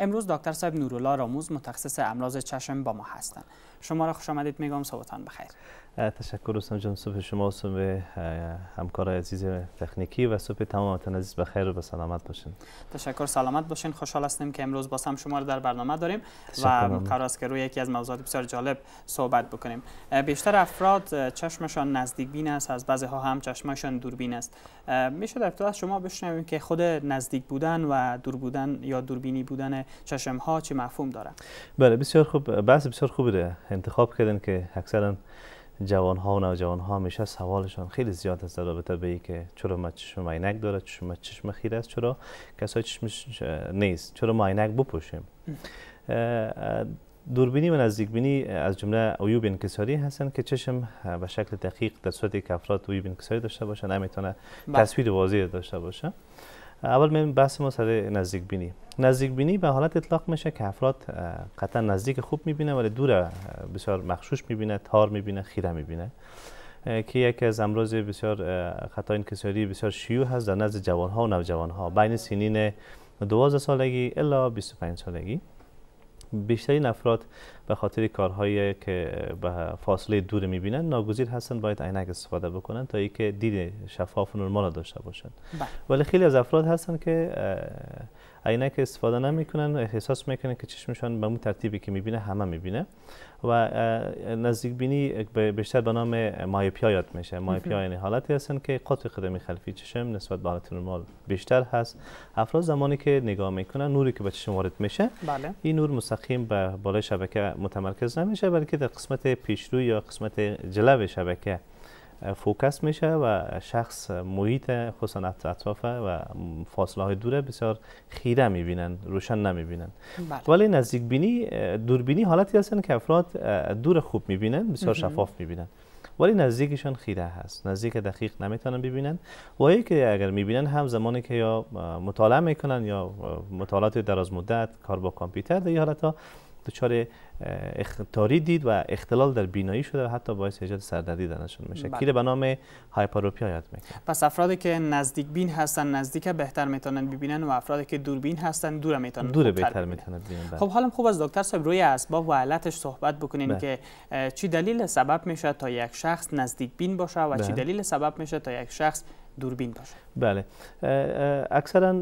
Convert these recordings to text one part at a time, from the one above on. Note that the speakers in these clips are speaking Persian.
امروز دکتر صاحب نورولا راموز متخصص امراض چشم با ما هستند شما را خوش آمدید میگم صبحتان بخیر تشکر دوستان جان صبح شما صبح همکار عزیز تکنیکی و صبح تمام عزیز بخیر خیر و به سلامت باشین تشکر سلامت باشین خوشحال هستیم که امروز با هم شما رو در برنامه داریم و قرار است که روی یکی از موضوعات بسیار جالب صحبت بکنیم بیشتر افراد چشمشان نزدیک بین است از بعضی ها هم چشمشان دوربین است میشه در شما بشنویم که خود نزدیک بودن و دور بودن یا دوربینی بودن چشم ها چه مفهوم داره بله بسیار خوب بحث بسیار خوبه انتخاب کردن که اکثرا جوان ها و نوجوان ها همیشه سوالشان خیلی زیاد است در رابطه به ای که چرا ما چشم عینک داره چشم چشم خیر است چرا کسای چشمش نیست چرا ما عینک بپوشیم دوربینی و نزدیکبینی از جمله عیوب انکساری هستند که چشم به شکل دقیق در صورتی که افراد عیوب انکساری داشته باشه، نمیتونه بله. تصویر واضحی داشته باشه اول من بحث ما سر نزدیک بینی نزدیک بینی به حالت اطلاق میشه که افراد قطعا نزدیک خوب میبینه ولی دور بسیار مخشوش میبینه تار میبینه خیره میبینه که یکی از امراض بسیار خطا انکساری بسیار شیوع هست در نزد ها و ها بین سنین 12 سالگی الا 25 سالگی بیشترین افراد به خاطر کارهایی که به فاصله دور میبینن ناگزیر هستن باید عینک استفاده بکنن تا اینکه دید شفاف و نرمال داشته باشن بله. ولی خیلی از افراد هستن که عینک استفاده نمیکنن احساس میکنن که چشمشان به اون ترتیبی که میبینه همه میبینه و نزدیک بینی بیشتر به نام مایوپیا یاد میشه مایوپیا یعنی حالتی هستن که قطع قدم خلفی چشم نسبت به حالت نرمال بیشتر هست افراد زمانی که نگاه میکنن نوری که به چشم وارد میشه بله. این نور مستقیم به بالای شبکه متمرکز نمیشه بلکه در قسمت پیشرو یا قسمت جلو شبکه فوکس میشه و شخص محیط خصوصا اطرافه و فاصله های دوره بسیار خیره میبینن روشن نمیبینن بله. ولی نزدیک بینی دوربینی حالتی هستن که افراد دور خوب میبینن بسیار شفاف میبینن ولی نزدیکشان خیره هست نزدیک دقیق نمیتونن ببینن و که اگر میبینن هم زمانی که یا مطالعه میکنن یا مطالعات دراز مدت کار با کامپیوتر در حالت ها تاری دید و اختلال در بینایی شده و حتی باعث ایجاد سردردی درشون میشه بله. کیره به نام هایپروپیا یاد میکنه پس افرادی که نزدیک بین هستن نزدیک بهتر میتونن ببینن و افرادی که دوربین هستن دور میتونن دور بهتر میتونن ببینن بله. خب حالا خوب از دکتر صاحب روی اسباب و علتش صحبت بکنین بله. که چی دلیل سبب میشه تا یک شخص نزدیک بین باشه و چی دلیل سبب میشه تا یک شخص دوربین باشه بله اکثرا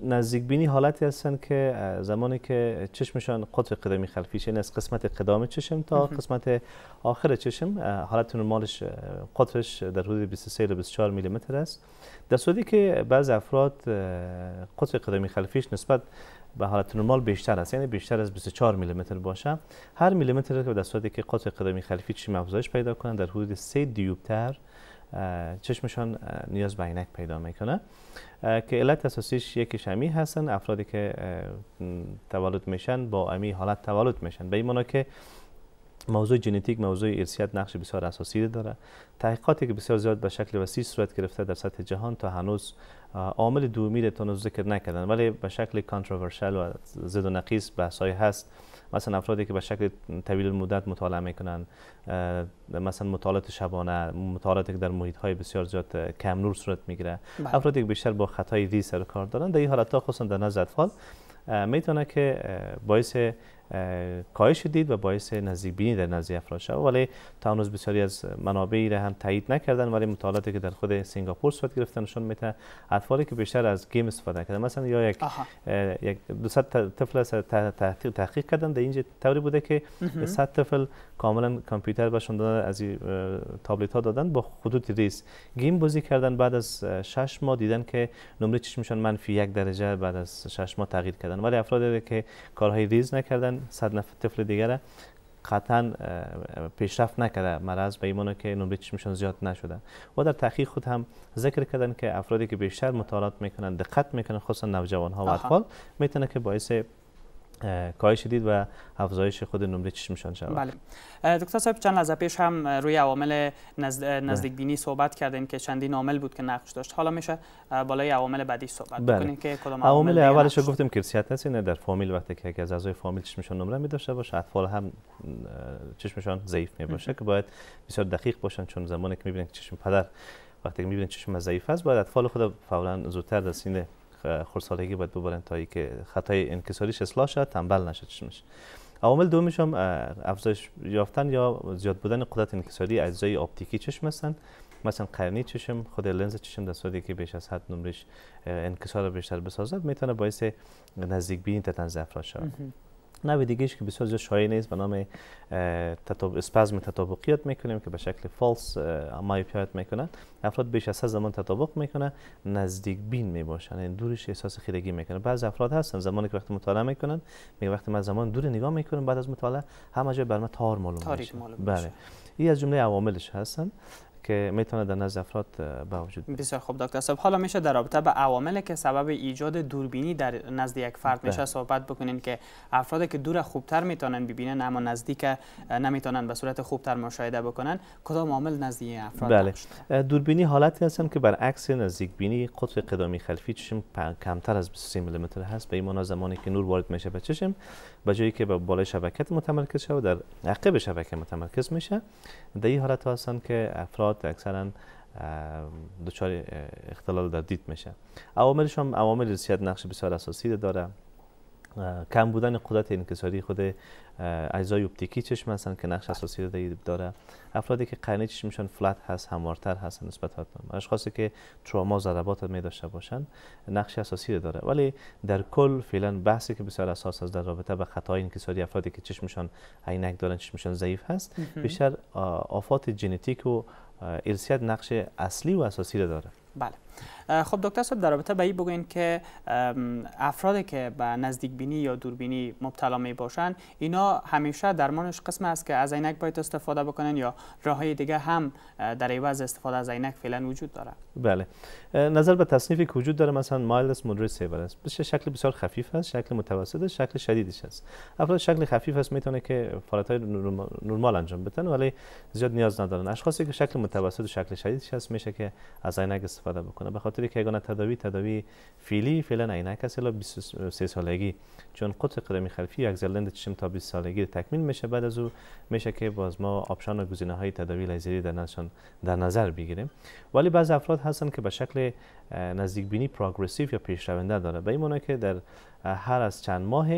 نزدیک بینی حالتی هستن که زمانی که چشمشان قطر قدمی خلفیش این یعنی از قسمت قدام چشم تا قسمت آخر چشم حالت نرمالش قطرش در حدود 23 تا 24 میلی متر است در صورتی که بعض افراد قطر قدمی خلفیش نسبت به حالت نرمال بیشتر است یعنی بیشتر از 24 میلی متر باشه هر میلی متر که در صورتی که قطع قدمی خلفی چشم افزایش پیدا کنند در حدود 3 دیوبتر چشمشان نیاز به عینک پیدا میکنه که علت اساسیش یکیش شمی هستن افرادی که تولد میشن با امی حالت تولد میشن به این که موضوع ژنتیک موضوع ارثیت نقش بسیار اساسی داره تحقیقاتی که بسیار زیاد به شکل وسیع صورت گرفته در سطح جهان تا هنوز عامل دومی را ذکر نکردن ولی به شکل کانتروورشل و زد و نقیص بحثای هست مثلا افرادی که به شکل طویل مدت مطالعه میکنن مثلا مطالعات شبانه مطالعاتی که در محیط های بسیار زیاد کم نور صورت میگیره بله. افرادی که بیشتر با خطای ریز سر کار دارن در این حالت تا خصوصا در نزد اطفال میتونه که باعث کاهش دید و باعث نزدیک بینی در نزدیک افراد شد ولی تا هنوز بسیاری از منابعی را هم تایید نکردن ولی مطالعاتی که در خود سنگاپور صورت گرفته نشون میده اطفالی که بیشتر از گیم استفاده کردن مثلا یا یک یک 200 طفل تحقیق تحقیق کردن در اینج طوری بوده که 100 طفل کاملا کامپیوتر بهشون دادن از تابلت ها دادن با خطوط ریس گیم بازی کردن بعد از 6 ماه دیدن که نمره چشمشون منفی یک درجه بعد از 6 ماه تغییر کردن ولی افرادی که کارهای ریز نکردن صد نفر طفل دیگر قطعا پیشرفت نکرده مرض به ایمان که نمره چشمشان زیاد نشده و در تحقیق خود هم ذکر کردن که افرادی که بیشتر مطالعات میکنن دقت میکنن خصوصا نوجوان ها و اطفال میتونه که باعث کاهش دید و افزایش خود نمره چشمشان شد بله دکتر صاحب چند لحظه پیش هم روی عوامل نزد... بله. نزدیک بینی صحبت کردیم که چندین عامل بود که نقش داشت حالا میشه بالای عوامل بعدی صحبت بله. که کدام عوامل اولش گفتیم کرسیت هست نه در فامیل وقتی که یکی از اعضای فامیل چشمشان نمره می داشته باشه اطفال هم چشمشان ضعیف می باشه که باید بسیار دقیق باشن چون زمانی که میبینن چشم پدر وقتی که میبینن چشم ضعیف است باید اطفال خود فورا زودتر در خورسالگی باید ببرن تا ای که خطای انکساریش اصلاح شد تنبل نشد چشمش عامل دومش هم افزایش یافتن یا زیاد بودن قدرت انکساری اجزای آپتیکی چشم هستن مثلا قرنی چشم خود لنز چشم در صورتی که بیش از حد نمرش انکسار بیشتر بسازد میتونه باعث نزدیک بینی تنز افراد شود نوع دیگهش که بسیار شایع نیست به نام تطابق اسپازم تطابقیات میکنیم که به شکل فالس مایوپیات میکنن افراد بیش از زمان تطابق میکنه نزدیک بین میباشن یعنی دورش احساس خیرگی میکنه بعض افراد هستن زمانی که وقتی مطالعه میکنن میگه وقتی من زمان دور نگاه میکنم بعد از مطالعه همه جای بر تار معلوم میشه بله این از جمله عواملش هستن که میتونه در نزد افراد به وجود بیاد بسیار خوب دکتر صاحب حالا میشه در رابطه با عواملی که سبب ایجاد دوربینی در نزد یک فرد ده. بله. میشه صحبت بکنین که افرادی که دور خوبتر میتونن ببینن اما نزدیک نمیتونن به صورت خوبتر مشاهده بکنن کدام عامل نزدیک افراد بله. دوربینی حالتی هستن که برعکس نزدیک بینی قطب قدامی خلفی چشم کمتر از 23 متر هست به این زمانی که نور وارد میشه به چشم به جایی که به بالای شبکه متمرکز شود در عقب شبکه متمرکز میشه در این حالت هستن که افراد مشکلات اکثرا دچار اختلال در دید میشه عواملش هم عوامل نقش بسیار اساسی داره کم بودن قدرت انکساری خود اجزای اپتیکی چشم هستن که نقش اساسی داره افرادی که قرنه چشمشان فلت هست هموارتر هستن نسبت به اشخاصی که تروما ضربات می داشته باشن نقش اساسی داره ولی در کل فعلا بحثی که بسیار اساس هست در رابطه به خطای انکساری افرادی که چشمشان عینک دارن چشمشان ضعیف هست بیشتر آفات ژنتیک و ارسیت نقش اصلی و اساسی را داره بله خب دکتر صاحب در رابطه به این بگوین که افرادی که به نزدیک بینی یا دوربینی مبتلا می باشن اینا همیشه درمانش قسم است که از عینک باید استفاده بکنن یا راههای دیگه هم در عوض استفاده از عینک فعلا وجود داره بله نظر به تصنیفی که وجود داره مثلا مایلس مودری سیور است بشه شکل بسیار خفیف است شکل متوسط است شکل شدیدش است افراد شکل خفیف است میتونه که فعالیت های نرمال انجام بدن ولی زیاد نیاز ندارن اشخاصی که شکل متوسط و شکل شدیدش است میشه که از عینک استفاده بکنن میکنه به خاطر که یگانه تداوی تداوی فیلی فعلا عینک است الا 23 سالگی چون قطع قدمی خلفی یک زلند چشم تا 20 سالگی تکمیل میشه بعد از او میشه که باز ما آپشن و گزینه های تداوی لیزری در در نظر بگیریم ولی بعض افراد هستن که به شکل نزدیک بینی پروگرسیو یا پیشرونده داره به این که در هر از چند ماه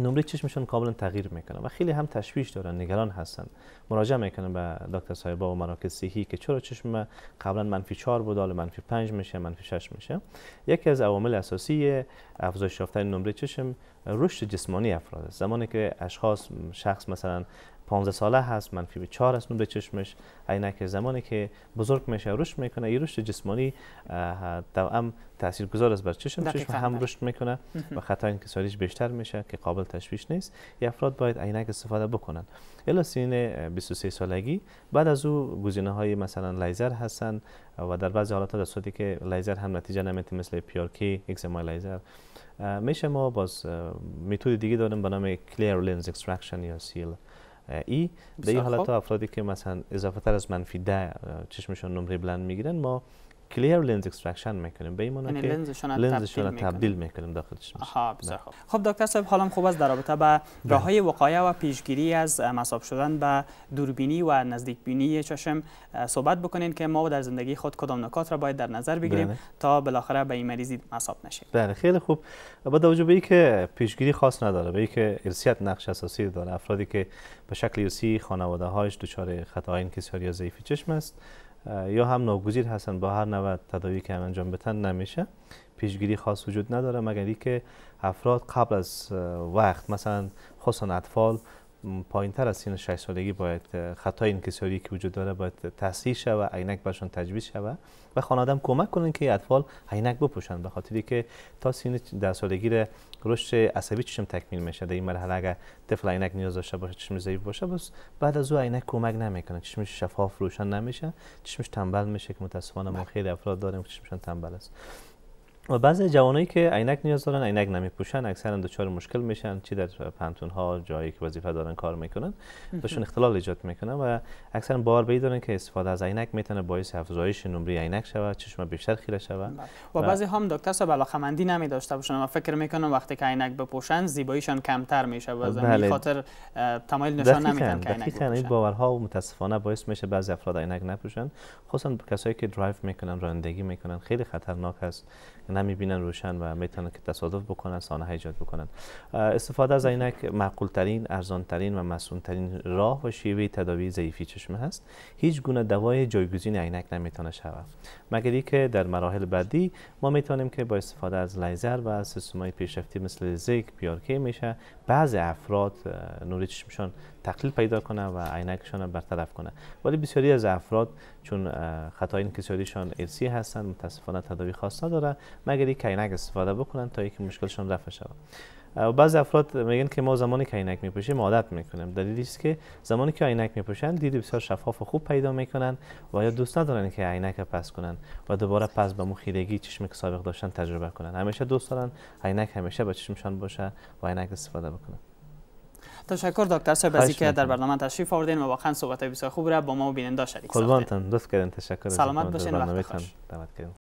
نمره چشمشون کاملا تغییر میکنه و خیلی هم تشویش دارن نگران هستن مراجعه میکنن به دکتر صاحبا و مراکز صحی که چرا چشم من قبلا منفی 4 بود حالا منفی 5 میشه منفی 6 میشه یکی از عوامل اساسی افزایش یافتن نمره چشم رشد جسمانی افراد است زمانی که اشخاص شخص مثلا 15 ساله هست منفی به 4 است به چشمش عینک زمانی که بزرگ میشه رشد میکنه این رشد جسمانی توام گذار است بر چشم چشم هم رشد میکنه و که انکساریش بیشتر میشه که قابل تشویش نیست این افراد باید عینک استفاده بکنن الا سین 23 سالگی بعد از او گزینه های مثلا لیزر هستن و در بعضی حالات در صورتی که لیزر هم نتیجه نمیده مثل پیورکی، لیزر میشه ما باز متد دیگه داریم به نام کلیر لنز اکستراکشن یا سیل ای در این حالت افرادی که مثلا اضافه تر از منفی ده چشمشان نمره بلند میگیرن ما کلیر لنز اکستراکشن میکنیم به این یعنی که لنزشون لنزشون تبدیل میکنیم داخلش آها بله. خب دکتر صاحب حالا خوب است در رابطه به بله. راه های وقایه و پیشگیری از مصاب شدن به دوربینی و نزدیک بینی چشم صحبت بکنین که ما در زندگی خود کدام نکات را باید در نظر بگیریم بله. تا بالاخره به این مریضی مصاب نشیم بله خیلی خوب با توجه به که پیشگیری خاص نداره به اینکه ارسیت نقش اساسی داره افرادی که به شکل یوسی خانواده هایش دچار خطاهای انکساری یا ضعیف چشم است یا هم ناگزیر هستن با هر نوع تداوی که هم انجام بتن نمیشه پیشگیری خاص وجود نداره مگر اینکه افراد قبل از وقت مثلا خصوصا اطفال پایین تر از سین 6 سالگی باید خطای انکساری که وجود داره باید تصحیح و عینک برشان تجویز شوه و خانادم کمک کنن که اطفال عینک بپوشن به خاطری که تا سین 10 سالگی رشد عصبی چشم تکمیل میشه در این مرحله اگر طفل عینک نیاز داشته باشه چشم ضعیف باشه بس بعد از او عینک کمک نمیکنه چشمش شفاف روشن نمیشه چشمش تنبل میشه که متاسفانه ما بله. خیلی افراد داریم که چشمشان تنبل است و بعضی جوانایی که عینک نیاز دارن عینک نمیپوشن اکثرا دچار مشکل میشن چی در پنتون ها جایی که وظیفه دارن کار میکنن بهشون اختلال ایجاد میکنن و اکثرا بار بی دارن که استفاده از عینک میتونه باعث افزایش نمره عینک شود چشم بیشتر خیره شود بله. و بعضی هم دکتر سو علاقمندی نمی داشته باشن و فکر میکنن وقتی که عینک بپوشن زیباییشان کمتر میشه و بله. خاطر تمایل نشان نمیدن که عینک این باورها متاسفانه باعث میشه بعضی افراد عینک نپوشن خصوصا کسایی که درایو میکنن رانندگی میکنن خیلی خطرناک است نمیبینن روشن و میتونن که تصادف بکنن سانه ایجاد بکنن استفاده از عینک معقول ترین ارزان ترین و مسئول ترین راه و شیوه تداوی ضعیفی چشمه هست هیچ گونه دوای جایگزین عینک نمیتونه شود مگر که در مراحل بعدی ما میتونیم که با استفاده از لیزر و های پیشرفتی مثل زیک کی میشه بعضی افراد نوری چشمشان تقلیل پیدا کنه و عینکشان برطرف کنه ولی بسیاری از افراد چون خطای انکساریشان ارسی هستن متاسفانه تداوی خاص نداره مگر یک عینک استفاده بکنن تا یک مشکلشان رفع شود بعض افراد میگن که ما زمانی که عینک میپوشیم عادت میکنیم دلیلی است که زمانی که عینک میپوشن دید بسیار شفاف و خوب پیدا میکنن و یا دوست ندارن که عینک پس کنن و دوباره پس به مخیرگی چشم که سابق داشتن تجربه کنن همیشه دوست دارن عینک همیشه به چشمشان باشه و عینک استفاده بکنن تشکر دکتر صاحب از اینکه در برنامه تشریف آوردین و واقعا صحبت بسیار خوب را با ما و بیننده شریک ساختین دوست کردن تشکر سلامت باشین وقت خوش دعوت